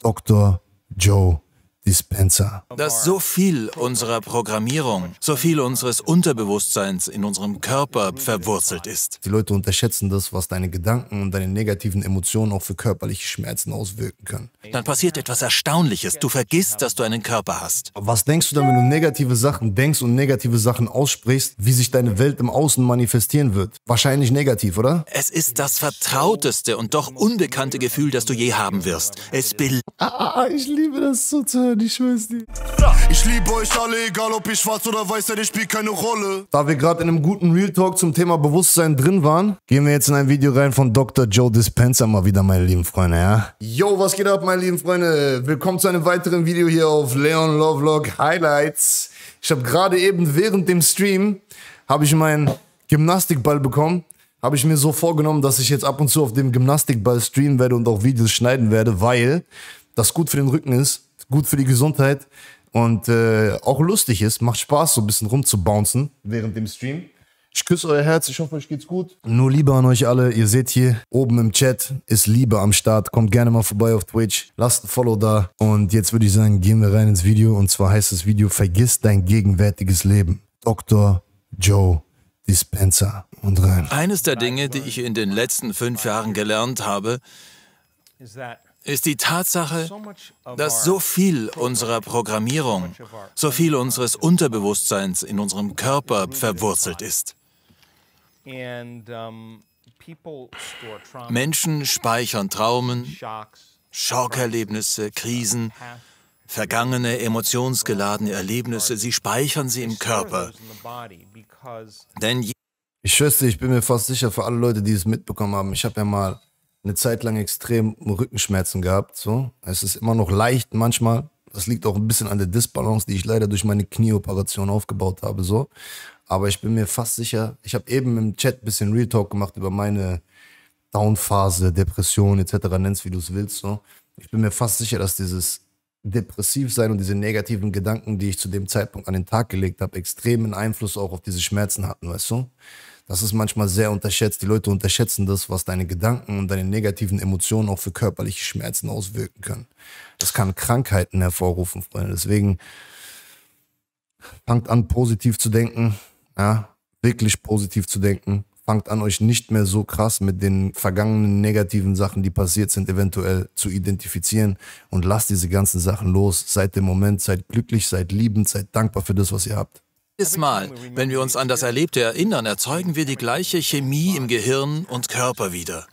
Dr. Joe Dispenser. Dass so viel unserer Programmierung, so viel unseres Unterbewusstseins in unserem Körper verwurzelt ist. Die Leute unterschätzen das, was deine Gedanken und deine negativen Emotionen auch für körperliche Schmerzen auswirken können. Dann passiert etwas Erstaunliches. Du vergisst, dass du einen Körper hast. Was denkst du dann, wenn du negative Sachen denkst und negative Sachen aussprichst, wie sich deine Welt im Außen manifestieren wird? Wahrscheinlich negativ, oder? Es ist das vertrauteste und doch unbekannte Gefühl, das du je haben wirst. Es will. Ah, ah, ah, ich liebe das so zu hören. Mann, ich schwör's dir. Ich liebe euch alle, egal ob ihr schwarz oder weiß seid, ich spielt keine Rolle. Da wir gerade in einem guten Real Talk zum Thema Bewusstsein drin waren, gehen wir jetzt in ein Video rein von Dr. Joe Dispenza mal wieder, meine lieben Freunde, ja? Yo, was geht ab, meine lieben Freunde? Willkommen zu einem weiteren Video hier auf Leon Lovelock Highlights. Ich habe gerade eben während dem Stream, habe ich meinen Gymnastikball bekommen habe ich mir so vorgenommen, dass ich jetzt ab und zu auf dem Gymnastikball streamen werde und auch Videos schneiden werde, weil das gut für den Rücken ist gut für die Gesundheit und äh, auch lustig ist. Macht Spaß, so ein bisschen rumzubouncen während dem Stream. Ich küsse euer Herz, ich hoffe, euch geht's gut. Nur Liebe an euch alle. Ihr seht hier oben im Chat ist Liebe am Start. Kommt gerne mal vorbei auf Twitch. Lasst ein Follow da. Und jetzt würde ich sagen, gehen wir rein ins Video. Und zwar heißt das Video Vergiss dein gegenwärtiges Leben. Dr. Joe Dispenser. Und rein. Eines der Dinge, die ich in den letzten fünf Jahren gelernt habe, ist die Tatsache, dass so viel unserer Programmierung, so viel unseres Unterbewusstseins in unserem Körper verwurzelt ist. Menschen speichern Traumen, Schockerlebnisse, Krisen, vergangene emotionsgeladene uh, Erlebnisse, sie speichern sie im Körper. Denn ich schätze, ich bin mir fast sicher für alle Leute, die es mitbekommen haben, ich habe ja mal eine Zeit lang extrem Rückenschmerzen gehabt. So. Es ist immer noch leicht manchmal. Das liegt auch ein bisschen an der Disbalance, die ich leider durch meine Knieoperation aufgebaut habe. So. Aber ich bin mir fast sicher, ich habe eben im Chat ein bisschen Real Talk gemacht über meine Downphase, Depression etc. Nennst wie du es willst. So. Ich bin mir fast sicher, dass dieses depressiv sein und diese negativen Gedanken, die ich zu dem Zeitpunkt an den Tag gelegt habe, extremen Einfluss auch auf diese Schmerzen hatten, weißt du? Das ist manchmal sehr unterschätzt. Die Leute unterschätzen das, was deine Gedanken und deine negativen Emotionen auch für körperliche Schmerzen auswirken können. Das kann Krankheiten hervorrufen, Freunde. Deswegen fangt an, positiv zu denken. Ja, wirklich positiv zu denken. Fangt an, euch nicht mehr so krass mit den vergangenen negativen Sachen, die passiert sind, eventuell zu identifizieren und lasst diese ganzen Sachen los. Seid im Moment, seid glücklich, seid liebend, seid dankbar für das, was ihr habt. Jedes Mal, wenn wir uns an das Erlebte erinnern, erzeugen wir die gleiche Chemie im Gehirn und Körper wieder.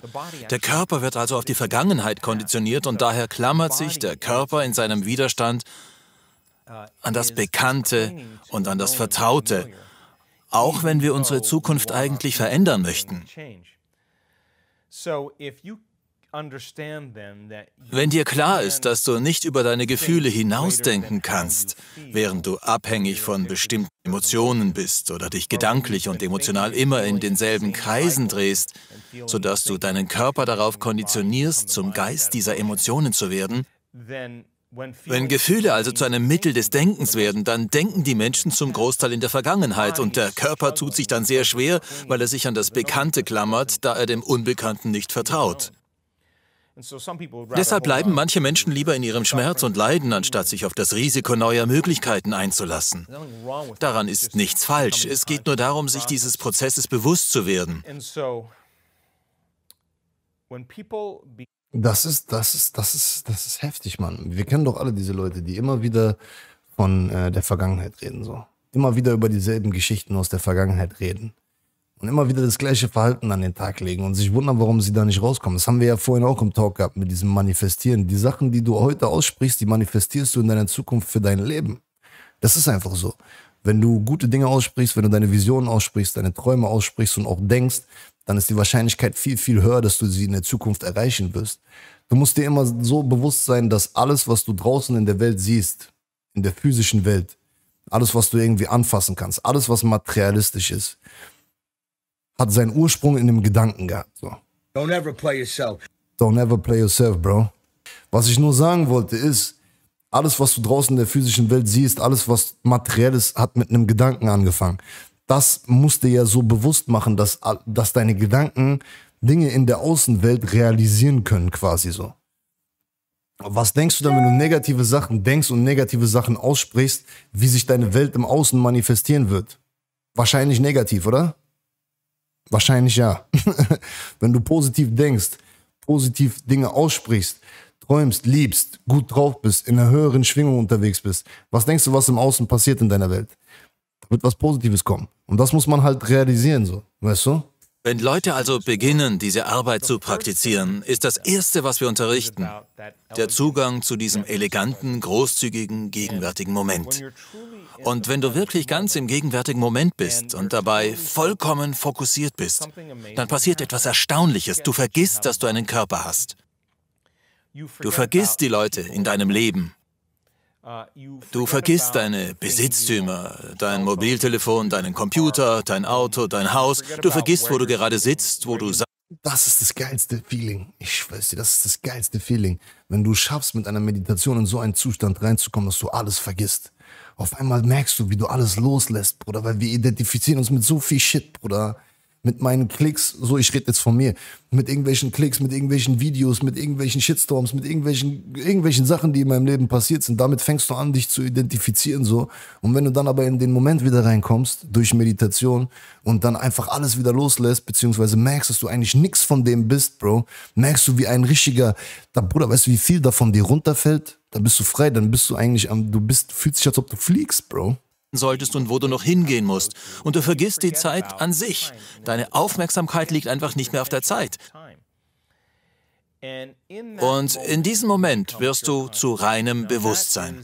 Der Körper wird also auf die Vergangenheit konditioniert und daher klammert sich der Körper in seinem Widerstand an das Bekannte und an das Vertraute, auch wenn wir unsere Zukunft eigentlich verändern möchten. Wenn dir klar ist, dass du nicht über deine Gefühle hinausdenken kannst, während du abhängig von bestimmten Emotionen bist oder dich gedanklich und emotional immer in denselben Kreisen drehst, sodass du deinen Körper darauf konditionierst, zum Geist dieser Emotionen zu werden, wenn Gefühle also zu einem Mittel des Denkens werden, dann denken die Menschen zum Großteil in der Vergangenheit und der Körper tut sich dann sehr schwer, weil er sich an das Bekannte klammert, da er dem Unbekannten nicht vertraut. Deshalb bleiben manche Menschen lieber in ihrem Schmerz und Leiden, anstatt sich auf das Risiko neuer Möglichkeiten einzulassen. Daran ist nichts falsch. Es geht nur darum, sich dieses Prozesses bewusst zu werden. Das ist, das ist, das ist, das ist heftig, Mann. Wir kennen doch alle diese Leute, die immer wieder von äh, der Vergangenheit reden, so. Immer wieder über dieselben Geschichten aus der Vergangenheit reden und immer wieder das gleiche Verhalten an den Tag legen und sich wundern, warum sie da nicht rauskommen. Das haben wir ja vorhin auch im Talk gehabt mit diesem Manifestieren. Die Sachen, die du heute aussprichst, die manifestierst du in deiner Zukunft für dein Leben. Das ist einfach so. Wenn du gute Dinge aussprichst, wenn du deine Visionen aussprichst, deine Träume aussprichst und auch denkst, dann ist die Wahrscheinlichkeit viel, viel höher, dass du sie in der Zukunft erreichen wirst. Du musst dir immer so bewusst sein, dass alles, was du draußen in der Welt siehst, in der physischen Welt, alles, was du irgendwie anfassen kannst, alles, was materialistisch ist, hat seinen Ursprung in dem Gedanken gehabt. So. Don't ever play yourself. Don't ever play yourself, Bro. Was ich nur sagen wollte ist, alles, was du draußen in der physischen Welt siehst, alles, was materielles, hat mit einem Gedanken angefangen. Das musst du ja so bewusst machen, dass, dass deine Gedanken Dinge in der Außenwelt realisieren können, quasi so. Was denkst du dann, wenn du negative Sachen denkst und negative Sachen aussprichst, wie sich deine Welt im Außen manifestieren wird? Wahrscheinlich negativ, oder? Wahrscheinlich ja. Wenn du positiv denkst, positiv Dinge aussprichst, träumst, liebst, gut drauf bist, in einer höheren Schwingung unterwegs bist, was denkst du, was im Außen passiert in deiner Welt? Da wird was Positives kommen. Und das muss man halt realisieren, so, weißt du? Wenn Leute also beginnen, diese Arbeit zu praktizieren, ist das Erste, was wir unterrichten, der Zugang zu diesem eleganten, großzügigen, gegenwärtigen Moment. Und wenn du wirklich ganz im gegenwärtigen Moment bist und dabei vollkommen fokussiert bist, dann passiert etwas Erstaunliches. Du vergisst, dass du einen Körper hast. Du vergisst die Leute in deinem Leben. Du vergisst deine Besitztümer, dein Mobiltelefon, deinen Computer, dein Auto, dein Haus. Du vergisst, wo du gerade sitzt, wo du Das ist das geilste Feeling. Ich weiß dir, das ist das geilste Feeling. Wenn du schaffst, mit einer Meditation in so einen Zustand reinzukommen, dass du alles vergisst. Auf einmal merkst du, wie du alles loslässt, Bruder, weil wir identifizieren uns mit so viel Shit, Bruder mit meinen Klicks, so ich rede jetzt von mir, mit irgendwelchen Klicks, mit irgendwelchen Videos, mit irgendwelchen Shitstorms, mit irgendwelchen, irgendwelchen Sachen, die in meinem Leben passiert sind. Damit fängst du an, dich zu identifizieren so. Und wenn du dann aber in den Moment wieder reinkommst, durch Meditation und dann einfach alles wieder loslässt, beziehungsweise merkst, dass du eigentlich nichts von dem bist, Bro, merkst du wie ein richtiger, da Bruder, weißt du, wie viel davon dir runterfällt? Dann bist du frei, dann bist du eigentlich am, du bist, fühlst dich, als ob du fliegst, Bro achten solltest und wo du noch hingehen musst. Und du vergisst die Zeit an sich. Deine Aufmerksamkeit liegt einfach nicht mehr auf der Zeit. Und in diesem Moment wirst du zu reinem Bewusstsein.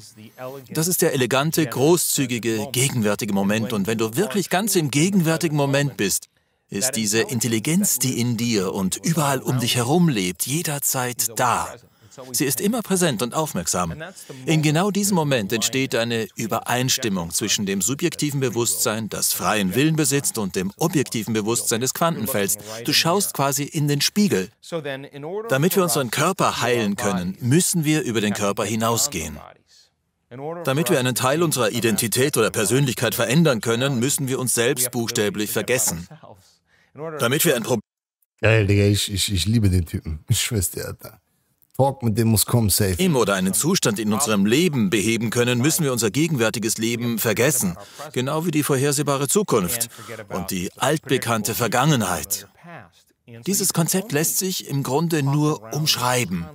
Das ist der elegante, großzügige, gegenwärtige Moment. Und wenn du wirklich ganz im gegenwärtigen Moment bist, ist diese Intelligenz, die in dir und überall um dich herum lebt, jederzeit da. Sie ist immer präsent und aufmerksam. In genau diesem Moment entsteht eine Übereinstimmung zwischen dem subjektiven Bewusstsein, das freien Willen besitzt, und dem objektiven Bewusstsein des Quantenfelds. Du schaust quasi in den Spiegel. Damit wir unseren Körper heilen können, müssen wir über den Körper hinausgehen. Damit wir einen Teil unserer Identität oder Persönlichkeit verändern können, müssen wir uns selbst buchstäblich vergessen. Damit wir ein Problem Geil, Digga, ich, ich, ich liebe den Typen. Ich schwör's dir, Alter. Talk mit dem muss kommen, safe. Im oder einen Zustand in unserem Leben beheben können, müssen wir unser gegenwärtiges Leben vergessen. Genau wie die vorhersehbare Zukunft und die altbekannte Vergangenheit. Dieses Konzept lässt sich im Grunde nur umschreiben.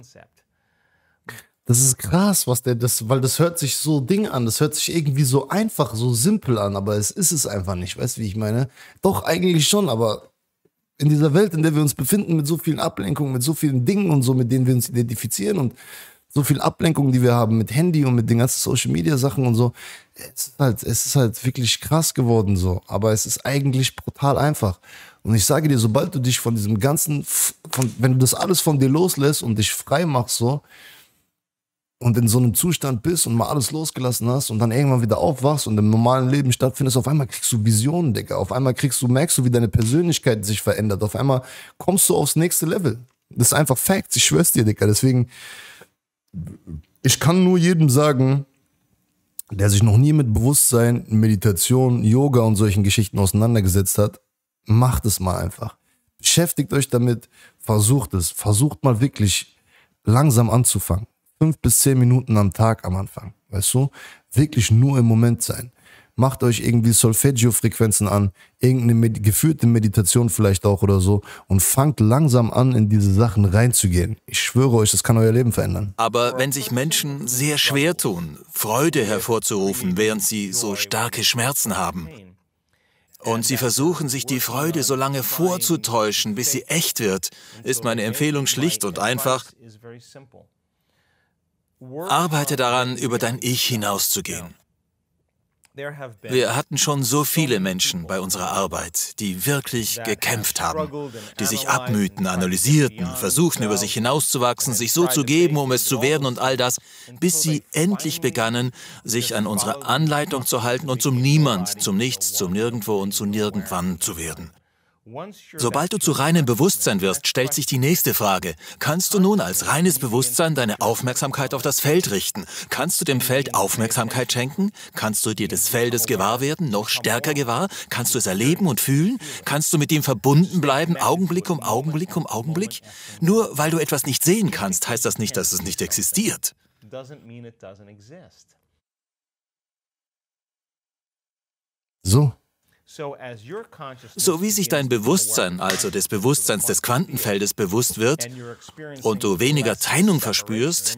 Das ist krass, was der das, weil das hört sich so Ding an, das hört sich irgendwie so einfach, so simpel an, aber es ist es einfach nicht, weißt du, wie ich meine? Doch, eigentlich schon, aber in dieser Welt, in der wir uns befinden, mit so vielen Ablenkungen, mit so vielen Dingen und so, mit denen wir uns identifizieren und so viel Ablenkung, die wir haben mit Handy und mit den ganzen Social Media Sachen und so. Es ist halt, es ist halt wirklich krass geworden so. Aber es ist eigentlich brutal einfach. Und ich sage dir, sobald du dich von diesem ganzen, von, wenn du das alles von dir loslässt und dich frei machst so, und in so einem Zustand bist und mal alles losgelassen hast und dann irgendwann wieder aufwachst und im normalen Leben stattfindest, auf einmal kriegst du Visionen, Digga. Auf einmal kriegst du, merkst du, wie deine Persönlichkeit sich verändert. Auf einmal kommst du aufs nächste Level. Das ist einfach Fact, ich schwör's dir, Digga. Deswegen, ich kann nur jedem sagen, der sich noch nie mit Bewusstsein, Meditation, Yoga und solchen Geschichten auseinandergesetzt hat, macht es mal einfach. Beschäftigt euch damit, versucht es. Versucht mal wirklich langsam anzufangen fünf bis zehn Minuten am Tag am Anfang, weißt du? Wirklich nur im Moment sein. Macht euch irgendwie Solfeggio-Frequenzen an, irgendeine Med geführte Meditation vielleicht auch oder so und fangt langsam an, in diese Sachen reinzugehen. Ich schwöre euch, das kann euer Leben verändern. Aber wenn sich Menschen sehr schwer tun, Freude hervorzurufen, während sie so starke Schmerzen haben, und sie versuchen, sich die Freude so lange vorzutäuschen, bis sie echt wird, ist meine Empfehlung schlicht und einfach, Arbeite daran, über dein Ich hinauszugehen. Wir hatten schon so viele Menschen bei unserer Arbeit, die wirklich gekämpft haben, die sich abmühten, analysierten, versuchten über sich hinauszuwachsen, sich so zu geben, um es zu werden und all das, bis sie endlich begannen, sich an unsere Anleitung zu halten und zum Niemand, zum Nichts, zum Nirgendwo und zu Nirgendwann zu werden. Sobald du zu reinem Bewusstsein wirst, stellt sich die nächste Frage. Kannst du nun als reines Bewusstsein deine Aufmerksamkeit auf das Feld richten? Kannst du dem Feld Aufmerksamkeit schenken? Kannst du dir des Feldes gewahr werden, noch stärker gewahr? Kannst du es erleben und fühlen? Kannst du mit ihm verbunden bleiben, Augenblick um Augenblick um Augenblick? Nur weil du etwas nicht sehen kannst, heißt das nicht, dass es nicht existiert. So, so wie sich dein Bewusstsein, also des Bewusstseins des Quantenfeldes, bewusst wird und du weniger Trennung verspürst,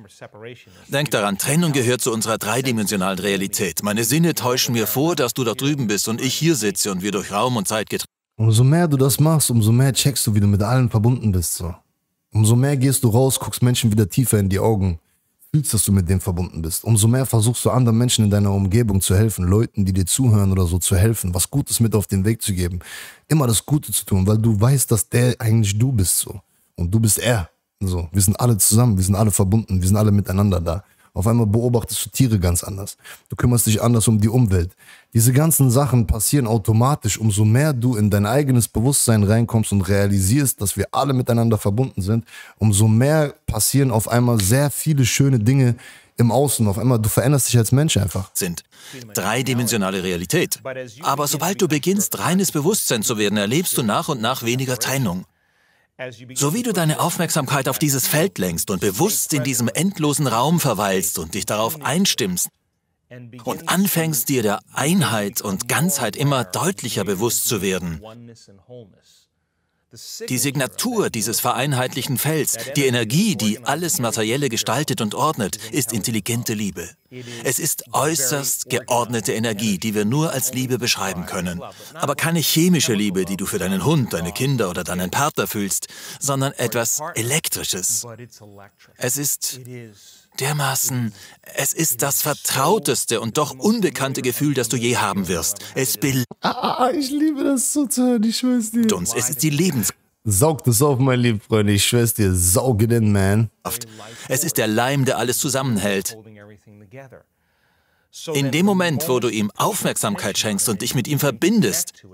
denk daran, Trennung gehört zu unserer dreidimensionalen Realität. Meine Sinne täuschen mir vor, dass du da drüben bist und ich hier sitze und wir durch Raum und Zeit getrennt. Umso mehr du das machst, umso mehr checkst du, wie du mit allen verbunden bist. So. Umso mehr gehst du raus, guckst Menschen wieder tiefer in die Augen fühlst, dass du mit dem verbunden bist. Umso mehr versuchst du anderen Menschen in deiner Umgebung zu helfen, Leuten, die dir zuhören oder so, zu helfen, was Gutes mit auf den Weg zu geben. Immer das Gute zu tun, weil du weißt, dass der eigentlich du bist so. Und du bist er. So, wir sind alle zusammen, wir sind alle verbunden, wir sind alle miteinander da. Auf einmal beobachtest du Tiere ganz anders. Du kümmerst dich anders um die Umwelt. Diese ganzen Sachen passieren automatisch, umso mehr du in dein eigenes Bewusstsein reinkommst und realisierst, dass wir alle miteinander verbunden sind, umso mehr passieren auf einmal sehr viele schöne Dinge, im Außen auf einmal, du veränderst dich als Mensch einfach. Sind dreidimensionale Realität. Aber sobald du beginnst, reines Bewusstsein zu werden, erlebst du nach und nach weniger Trennung. So wie du deine Aufmerksamkeit auf dieses Feld lenkst und bewusst in diesem endlosen Raum verweilst und dich darauf einstimmst und anfängst dir der Einheit und Ganzheit immer deutlicher bewusst zu werden, die Signatur dieses vereinheitlichen Felds, die Energie, die alles Materielle gestaltet und ordnet, ist intelligente Liebe. Es ist äußerst geordnete Energie, die wir nur als Liebe beschreiben können. Aber keine chemische Liebe, die du für deinen Hund, deine Kinder oder deinen Partner fühlst, sondern etwas Elektrisches. Es ist dermaßen, es ist das vertrauteste und doch unbekannte Gefühl, das du je haben wirst. Es belebt ah, ich liebe das so zu hören, ich schwör's dir. Dunst, Es ist die Lebens... Saug das auf, mein lieber Freund, ich schwör's dir, sauge den man. Es ist der Leim, der alles zusammenhält. In dem Moment, wo du ihm Aufmerksamkeit schenkst und dich mit ihm verbindest,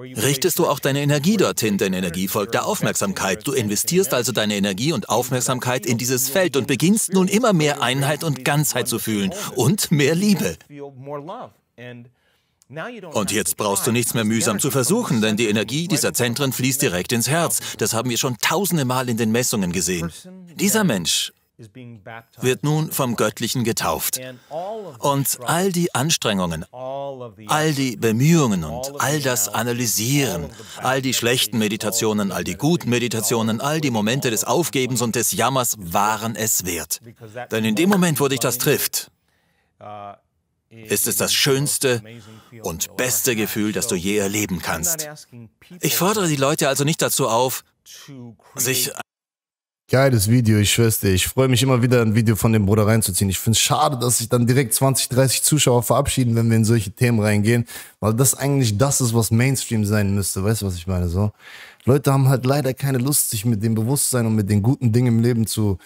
richtest du auch deine Energie dorthin, denn Energie folgt der Aufmerksamkeit. Du investierst also deine Energie und Aufmerksamkeit in dieses Feld und beginnst nun immer mehr Einheit und Ganzheit zu fühlen und mehr Liebe. Und jetzt brauchst du nichts mehr mühsam zu versuchen, denn die Energie dieser Zentren fließt direkt ins Herz. Das haben wir schon tausende Mal in den Messungen gesehen. Dieser Mensch wird nun vom Göttlichen getauft. Und all die Anstrengungen, all die Bemühungen und all das Analysieren, all die schlechten Meditationen, all die guten Meditationen, all die Momente des Aufgebens und des Jammers waren es wert. Denn in dem Moment, wo dich das trifft, uh, ist es das schönste und beste Gefühl, das du je erleben kannst. Ich fordere die Leute also nicht dazu auf, sich Geiles Video, ich schwör's dir. Ich freue mich immer wieder, ein Video von dem Bruder reinzuziehen. Ich finde es schade, dass sich dann direkt 20, 30 Zuschauer verabschieden, wenn wir in solche Themen reingehen, weil das eigentlich das ist, was Mainstream sein müsste. Weißt du, was ich meine? So, Leute haben halt leider keine Lust, sich mit dem Bewusstsein und mit den guten Dingen im Leben zu,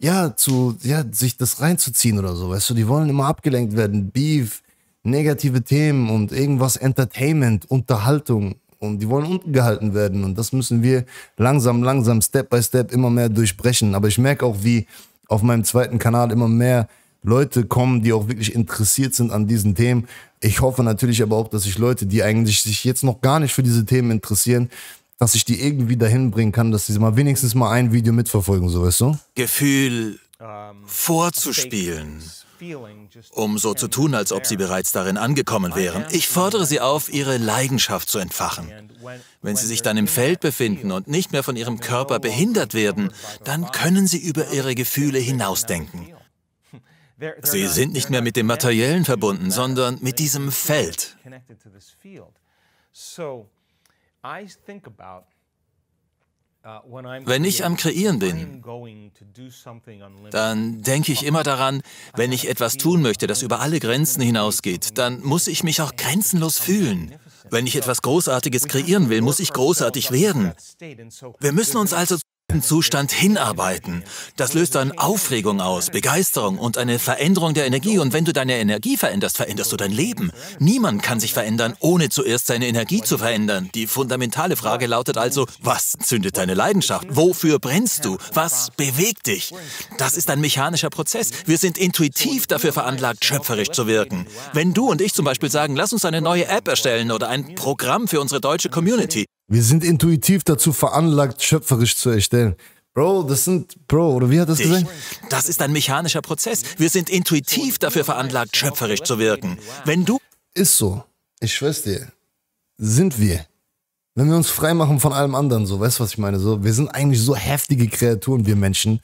ja, zu, ja, sich das reinzuziehen oder so. Weißt du, die wollen immer abgelenkt werden. Beef, negative Themen und irgendwas Entertainment, Unterhaltung und die wollen unten gehalten werden. Und das müssen wir langsam, langsam, Step by Step immer mehr durchbrechen. Aber ich merke auch, wie auf meinem zweiten Kanal immer mehr Leute kommen, die auch wirklich interessiert sind an diesen Themen. Ich hoffe natürlich aber auch, dass ich Leute, die eigentlich sich jetzt noch gar nicht für diese Themen interessieren, dass ich die irgendwie dahin bringen kann, dass sie mal wenigstens mal ein Video mitverfolgen, so weißt du? Gefühl ähm, vorzuspielen um so zu tun, als ob sie bereits darin angekommen wären. Ich fordere sie auf, ihre Leidenschaft zu entfachen. Wenn sie sich dann im Feld befinden und nicht mehr von ihrem Körper behindert werden, dann können sie über ihre Gefühle hinausdenken. Sie sind nicht mehr mit dem Materiellen verbunden, sondern mit diesem Feld. Uh, wenn ich am Kreieren bin, dann denke ich immer daran, wenn ich etwas tun möchte, das über alle Grenzen hinausgeht, dann muss ich mich auch grenzenlos fühlen. Wenn ich etwas Großartiges kreieren will, muss ich großartig werden. Wir müssen uns also perfekten Zustand hinarbeiten. Das löst dann Aufregung aus, Begeisterung und eine Veränderung der Energie. Und wenn du deine Energie veränderst, veränderst du dein Leben. Niemand kann sich verändern, ohne zuerst seine Energie zu verändern. Die fundamentale Frage lautet also, was zündet deine Leidenschaft? Wofür brennst du? Was bewegt dich? Das ist ein mechanischer Prozess. Wir sind intuitiv dafür veranlagt, schöpferisch zu wirken. Wenn du und ich zum Beispiel sagen, lass uns eine neue App erstellen oder ein Programm für unsere deutsche Community, wir sind intuitiv dazu veranlagt, schöpferisch zu erstellen. Bro, das sind, Bro, oder wie hat das gesagt? Das ist ein mechanischer Prozess. Wir sind intuitiv dafür veranlagt, schöpferisch zu wirken. Wenn du. Ist so. Ich schwör's dir. Sind wir. Wenn wir uns freimachen von allem anderen, so, weißt du, was ich meine? So, wir sind eigentlich so heftige Kreaturen, wir Menschen.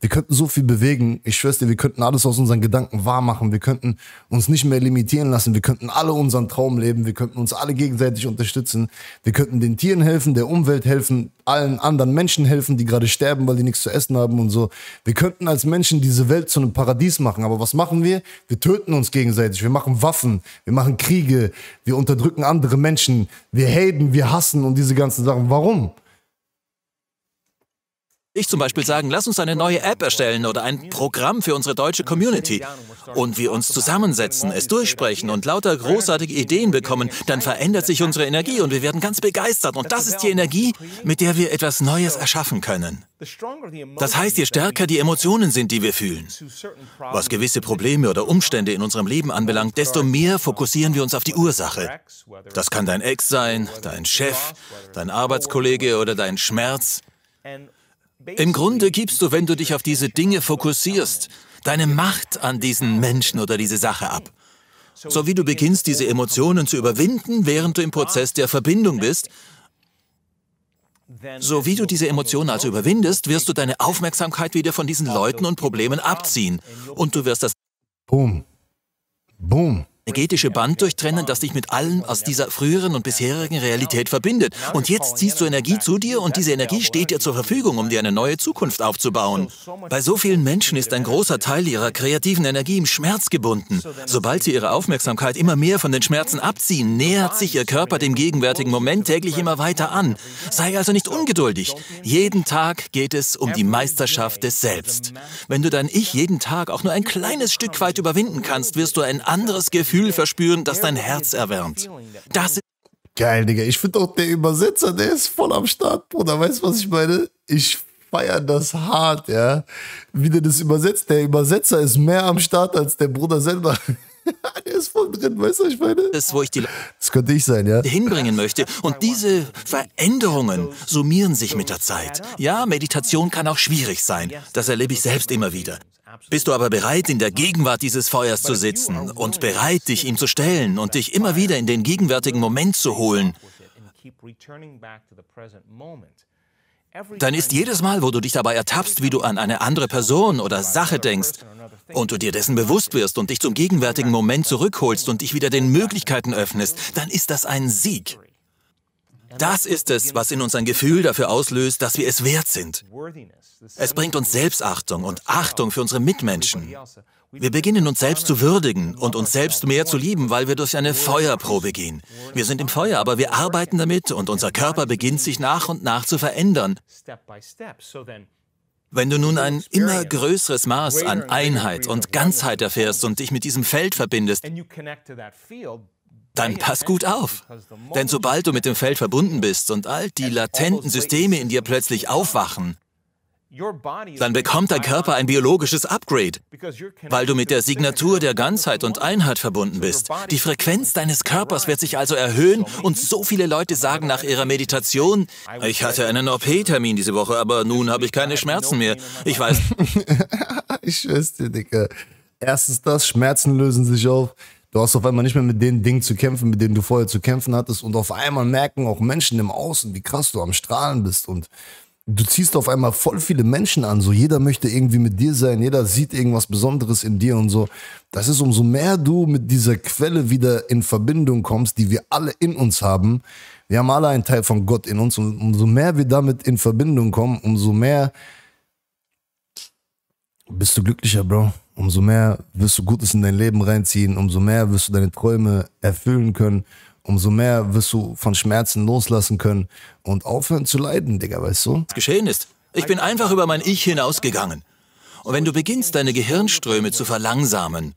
Wir könnten so viel bewegen. Ich schwör's dir, wir könnten alles aus unseren Gedanken wahr machen. Wir könnten uns nicht mehr limitieren lassen. Wir könnten alle unseren Traum leben. Wir könnten uns alle gegenseitig unterstützen. Wir könnten den Tieren helfen, der Umwelt helfen, allen anderen Menschen helfen, die gerade sterben, weil die nichts zu essen haben und so. Wir könnten als Menschen diese Welt zu einem Paradies machen. Aber was machen wir? Wir töten uns gegenseitig. Wir machen Waffen. Wir machen Kriege. Wir unterdrücken andere Menschen. Wir haten, wir hassen und diese ganzen Sachen. Warum? Ich zum Beispiel sagen, lass uns eine neue App erstellen oder ein Programm für unsere deutsche Community und wir uns zusammensetzen, es durchsprechen und lauter großartige Ideen bekommen, dann verändert sich unsere Energie und wir werden ganz begeistert und das ist die Energie, mit der wir etwas Neues erschaffen können. Das heißt, je stärker die Emotionen sind, die wir fühlen, was gewisse Probleme oder Umstände in unserem Leben anbelangt, desto mehr fokussieren wir uns auf die Ursache. Das kann dein Ex sein, dein Chef, dein Arbeitskollege oder dein Schmerz. Im Grunde gibst du, wenn du dich auf diese Dinge fokussierst, deine Macht an diesen Menschen oder diese Sache ab. So wie du beginnst, diese Emotionen zu überwinden, während du im Prozess der Verbindung bist, so wie du diese Emotionen also überwindest, wirst du deine Aufmerksamkeit wieder von diesen Leuten und Problemen abziehen und du wirst das... Boom. Boom energetische Band durchtrennen, das dich mit allem aus dieser früheren und bisherigen Realität verbindet. Und jetzt ziehst du Energie zu dir und diese Energie steht dir zur Verfügung, um dir eine neue Zukunft aufzubauen. Bei so vielen Menschen ist ein großer Teil ihrer kreativen Energie im Schmerz gebunden. Sobald sie ihre Aufmerksamkeit immer mehr von den Schmerzen abziehen, nähert sich ihr Körper dem gegenwärtigen Moment täglich immer weiter an. Sei also nicht ungeduldig. Jeden Tag geht es um die Meisterschaft des Selbst. Wenn du dein Ich jeden Tag auch nur ein kleines Stück weit überwinden kannst, wirst du ein anderes Gefühl Gefühl verspüren, das dein Herz erwärmt. Das Geil, Digga. Ich finde doch, der Übersetzer, der ist voll am Start, Bruder. Weißt du, was ich meine? Ich feiere das hart, ja. Wie der das übersetzt. Der Übersetzer ist mehr am Start als der Bruder selber. der ist voll drin, weißt du, ich meine? Das, wo ich die das könnte ich sein, ja? hinbringen möchte. Und diese Veränderungen summieren sich mit der Zeit. Ja, Meditation kann auch schwierig sein. Das erlebe ich selbst immer wieder. Bist du aber bereit, in der Gegenwart dieses Feuers zu sitzen und bereit, dich ihm zu stellen und dich immer wieder in den gegenwärtigen Moment zu holen, dann ist jedes Mal, wo du dich dabei ertappst, wie du an eine andere Person oder Sache denkst und du dir dessen bewusst wirst und dich zum gegenwärtigen Moment zurückholst und dich wieder den Möglichkeiten öffnest, dann ist das ein Sieg. Das ist es, was in uns ein Gefühl dafür auslöst, dass wir es wert sind. Es bringt uns Selbstachtung und Achtung für unsere Mitmenschen. Wir beginnen uns selbst zu würdigen und uns selbst mehr zu lieben, weil wir durch eine Feuerprobe gehen. Wir sind im Feuer, aber wir arbeiten damit und unser Körper beginnt sich nach und nach zu verändern. Wenn du nun ein immer größeres Maß an Einheit und Ganzheit erfährst und dich mit diesem Feld verbindest, dann pass gut auf. Denn sobald du mit dem Feld verbunden bist und all die latenten Systeme in dir plötzlich aufwachen, dann bekommt dein Körper ein biologisches Upgrade, weil du mit der Signatur der Ganzheit und Einheit verbunden bist. Die Frequenz deines Körpers wird sich also erhöhen und so viele Leute sagen nach ihrer Meditation, ich hatte einen OP-Termin diese Woche, aber nun habe ich keine Schmerzen mehr. Ich weiß. ich schwör's dir, Dicker. Erstens das, Schmerzen lösen sich auf. Du hast auf einmal nicht mehr mit den Dingen zu kämpfen, mit denen du vorher zu kämpfen hattest. Und auf einmal merken auch Menschen im Außen, wie krass du am Strahlen bist und du ziehst auf einmal voll viele Menschen an. So jeder möchte irgendwie mit dir sein, jeder sieht irgendwas Besonderes in dir und so. Das ist umso mehr du mit dieser Quelle wieder in Verbindung kommst, die wir alle in uns haben. Wir haben alle einen Teil von Gott in uns und umso mehr wir damit in Verbindung kommen, umso mehr bist du glücklicher, Bro. Umso mehr wirst du Gutes in dein Leben reinziehen, umso mehr wirst du deine Träume erfüllen können umso mehr wirst du von Schmerzen loslassen können und aufhören zu leiden, Digga, weißt du? Was geschehen ist. Ich bin einfach über mein Ich hinausgegangen. Und wenn du beginnst, deine Gehirnströme zu verlangsamen,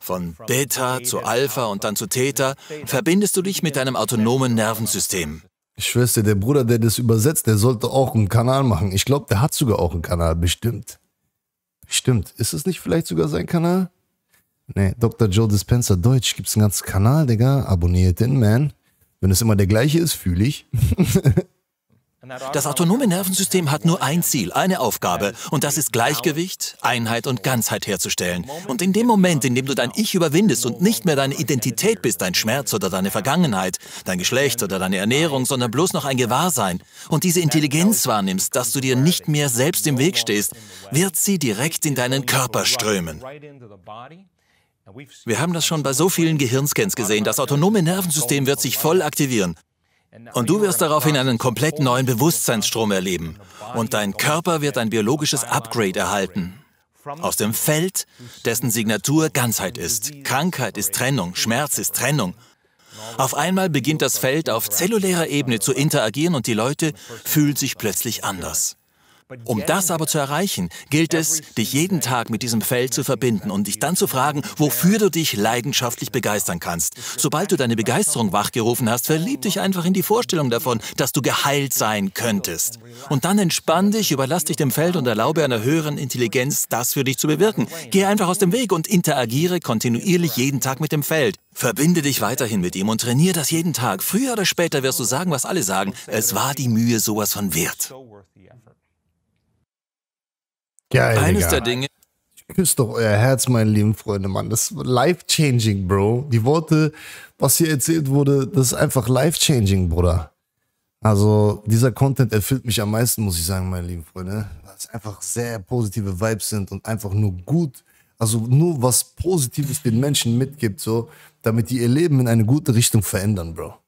von Beta zu Alpha und dann zu Theta, verbindest du dich mit deinem autonomen Nervensystem. Ich schwör's dir, der Bruder, der das übersetzt, der sollte auch einen Kanal machen. Ich glaube, der hat sogar auch einen Kanal, bestimmt. Stimmt. Ist es nicht vielleicht sogar sein Kanal? Nee, Dr. Joe Dispenza Deutsch gibt's einen ganzen Kanal, Digga. Abonniert den, man. Wenn es immer der gleiche ist, fühle ich. Das autonome Nervensystem hat nur ein Ziel, eine Aufgabe, und das ist Gleichgewicht, Einheit und Ganzheit herzustellen. Und in dem Moment, in dem du dein Ich überwindest und nicht mehr deine Identität bist, dein Schmerz oder deine Vergangenheit, dein Geschlecht oder deine Ernährung, sondern bloß noch ein Gewahrsein und diese Intelligenz wahrnimmst, dass du dir nicht mehr selbst im Weg stehst, wird sie direkt in deinen Körper strömen. Wir haben das schon bei so vielen Gehirnscans gesehen. Das autonome Nervensystem wird sich voll aktivieren. Und du wirst daraufhin einen komplett neuen Bewusstseinsstrom erleben. Und dein Körper wird ein biologisches Upgrade erhalten. Aus dem Feld, dessen Signatur Ganzheit ist. Krankheit ist Trennung, Schmerz ist Trennung. Auf einmal beginnt das Feld auf zellulärer Ebene zu interagieren und die Leute fühlen sich plötzlich anders. Um das aber zu erreichen, gilt es, dich jeden Tag mit diesem Feld zu verbinden und dich dann zu fragen, wofür du dich leidenschaftlich begeistern kannst. Sobald du deine Begeisterung wachgerufen hast, verlieb dich einfach in die Vorstellung davon, dass du geheilt sein könntest. Und dann entspann dich, überlass dich dem Feld und erlaube einer höheren Intelligenz, das für dich zu bewirken. Geh einfach aus dem Weg und interagiere kontinuierlich jeden Tag mit dem Feld. Verbinde dich weiterhin mit ihm und trainiere das jeden Tag. Früher oder später wirst du sagen, was alle sagen. Es war die Mühe sowas von wert. Ja, ey, Eines der Dinge. Küsst doch euer Herz, meine lieben Freunde, Mann. Das ist life-changing, Bro. Die Worte, was hier erzählt wurde, das ist einfach life-changing, Bruder. Also, dieser Content erfüllt mich am meisten, muss ich sagen, meine lieben Freunde. Weil es einfach sehr positive Vibes sind und einfach nur gut, also nur was Positives den Menschen mitgibt, so, damit die ihr Leben in eine gute Richtung verändern, Bro.